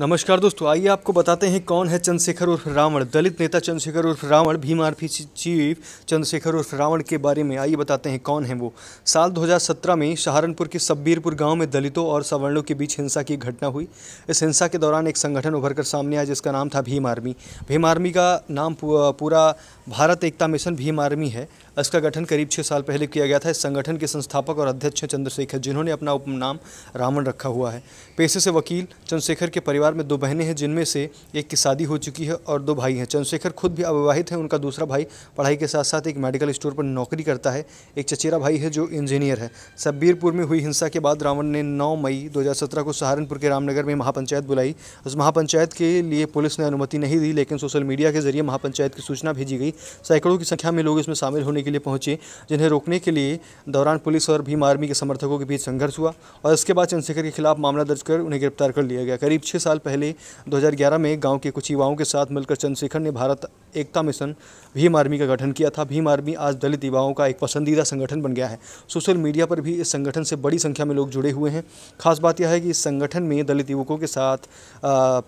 नमस्कार दोस्तों आइए आपको बताते हैं कौन है चंद्रशेखर उर्फ रावण दलित नेता चंद्रशेखर उर्फ रावण भीम आरफी चीफ चंद्रशेखर उर्फ रावण के बारे में आइए बताते हैं कौन है वो साल 2017 में सहारनपुर के सब्बीरपुर गांव में दलितों और सवर्णों के बीच हिंसा की घटना हुई इस हिंसा के दौरान एक संगठन उभर कर सामने आया जिसका नाम था भीम आर्मी भीम आर्मी का नाम पूरा भारत एकता मिशन भीम आर्मी है इसका गठन करीब छः साल पहले किया गया था इस संगठन के संस्थापक और अध्यक्ष चंद्रशेखर जिन्होंने अपना उपनाम रावण रखा हुआ है पेशे से वकील चंद्रशेखर के परिवार परिवार में दो बहनें हैं जिनमें से एक की शादी हो चुकी है और दो भाई हैं चंद्रशेखर खुद भी अविवाहित हैं उनका दूसरा भाई पढ़ाई के साथ साथ एक मेडिकल स्टोर पर नौकरी करता है एक चचेरा भाई है जो इंजीनियर है सब्बीरपुर में हुई हिंसा के बाद रावण ने नौ मई दो को सहारनपुर के रामनगर में महापंचायत बुलाई उस महापंचायत के लिए पुलिस ने अनुमति नहीं दी लेकिन सोशल मीडिया के जरिए महापंचायत की सूचना भेजी गई सैकड़ों की संख्या में लोग इसमें शामिल होने के लिए पहुंचे जिन्हें रोकने के लिए दौरान पुलिस और भीम आर्मी के समर्थकों के बीच संघर्ष हुआ और इसके बाद चंद्रशेखर के खिलाफ मामला दर्ज कर उन्हें गिरफ्तार कर लिया गया करीब छह साल साल पहले 2011 में गांव के कुछ युवाओं के साथ मिलकर चंद्रशेखर ने भारत एकता मिशन भीम आर्मी का गठन किया था भीम आर्मी आज दलित युवाओं का एक पसंदीदा संगठन बन गया है सोशल मीडिया पर भी इस संगठन से बड़ी संख्या में लोग जुड़े हुए हैं खास बात यह है कि इस संगठन में दलित युवकों के साथ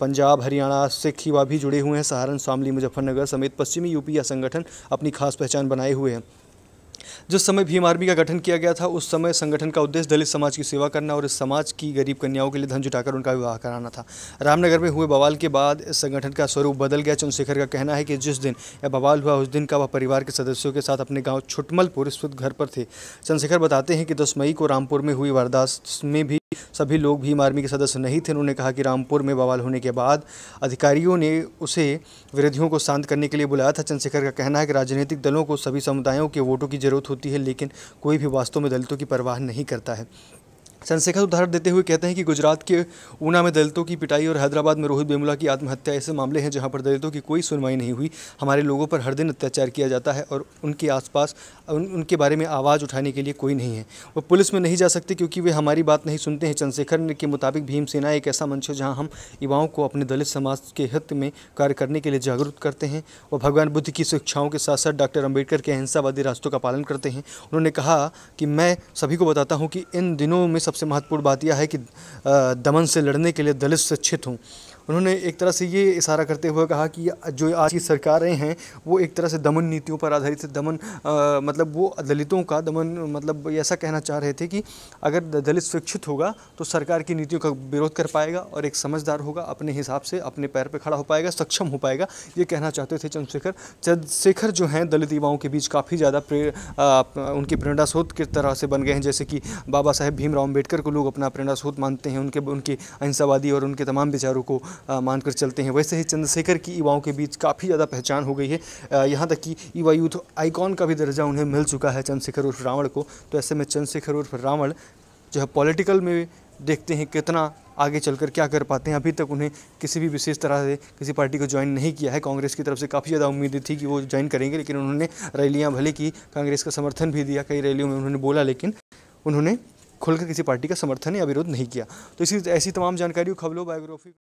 पंजाब हरियाणा सिख युवा भी जुड़े हुए हैं सहारन शामली मुजफ्फरनगर समेत पश्चिमी यूपी यह संगठन अपनी खास पहचान बनाए हुए हैं जिस समय भीम आर्मी का गठन किया गया था उस समय संगठन का उद्देश्य दलित समाज की सेवा करना और इस समाज की गरीब कन्याओं के लिए धन जुटाकर उनका विवाह कराना था रामनगर में हुए बवाल के बाद इस संगठन का स्वरूप बदल गया चंद्रशेखर का कहना है कि जिस दिन यह बवाल हुआ उस दिन का वह परिवार के सदस्यों के साथ अपने गाँव छुटमलपुर स्थित घर पर थे चंद्रशेखर बताते हैं कि दस मई को रामपुर में हुई वारदात में भी सभी लोग भीम आर्मी के सदस्य नहीं थे उन्होंने कहा कि रामपुर में बवाल होने के बाद अधिकारियों ने उसे विरोधियों को शांत करने के लिए बुलाया था चंद्रशेखर का कहना है कि राजनीतिक दलों को सभी समुदायों के वोटों की जरूरत होती है लेकिन कोई भी वास्तव में दलितों की परवाह नहीं करता है चंद्रशेखर उदाहरण देते हुए कहते हैं कि गुजरात के ऊना में दलितों की पिटाई और हैदराबाद में रोहित बेमुला की आत्महत्या ऐसे मामले हैं जहां पर दलितों की कोई सुनवाई नहीं हुई हमारे लोगों पर हर दिन अत्याचार किया जाता है और उनके आसपास उन, उनके बारे में आवाज़ उठाने के लिए कोई नहीं है वो पुलिस में नहीं जा सकते क्योंकि वे हमारी बात नहीं सुनते हैं चंद्रशेखर के मुताबिक भीमसेना एक ऐसा मंच है जहाँ हम युवाओं को अपने दलित समाज के हित में कार्य करने के लिए जागरूक करते हैं और भगवान बुद्ध की शिक्षाओं के साथ साथ डॉक्टर अम्बेडकर के अहिंसावादी रास्तों का पालन करते हैं उन्होंने कहा कि मैं सभी को बताता हूँ कि इन दिनों में सबसे महत्वपूर्ण बात यह है कि दमन से लड़ने के लिए दलित शिक्षित हूँ उन्होंने एक तरह से ये इशारा करते हुए कहा कि जो आज की सरकारें हैं वो एक तरह से दमन नीतियों पर आधारित दमन आ, मतलब वो दलितों का दमन मतलब ऐसा कहना चाह रहे थे कि अगर दलित शिक्षित होगा तो सरकार की नीतियों का विरोध कर पाएगा और एक समझदार होगा अपने हिसाब से अपने पैर पर खड़ा हो पाएगा सक्षम हो पाएगा ये कहना चाहते थे चंद्रशेखर चंद्रशेखर जो हैं दलित युवाओं के बीच काफ़ी ज़्यादा प्रे उनके प्रेरणा स्रोत की तरह से बन गए हैं जैसे कि बाबा साहेब भीमराव अम्बेडकर को लोग अपना प्रेरणा स्रोत मानते हैं उनके उनके अहिंसावादी और उनके तमाम विचारों को मानकर चलते हैं वैसे ही चंद्रशेखर की युवाओं के बीच काफ़ी ज़्यादा पहचान हो गई है यहाँ तक कि युवा यूथ आइकॉन का भी दर्जा उन्हें मिल चुका है चंद्रशेखर उर्फ रावण को तो ऐसे में चंद्रशेखर उर्फ रावण जो है पॉलिटिकल में देखते हैं कितना आगे चलकर क्या कर पाते हैं अभी तक उन्हें किसी भी विशेष तरह से किसी पार्टी को ज्वाइन नहीं किया है कांग्रेस की तरफ से काफ़ी ज़्यादा उम्मीदें थी कि वो ज्वाइन करेंगे लेकिन उन्होंने रैलियाँ भले की कांग्रेस का समर्थन भी दिया कई रैलियों में उन्होंने बोला लेकिन उन्होंने खुलकर किसी पार्टी का समर्थन या विरोध नहीं किया तो इसी ऐसी तमाम जानकारी खबरों बायोग्राफी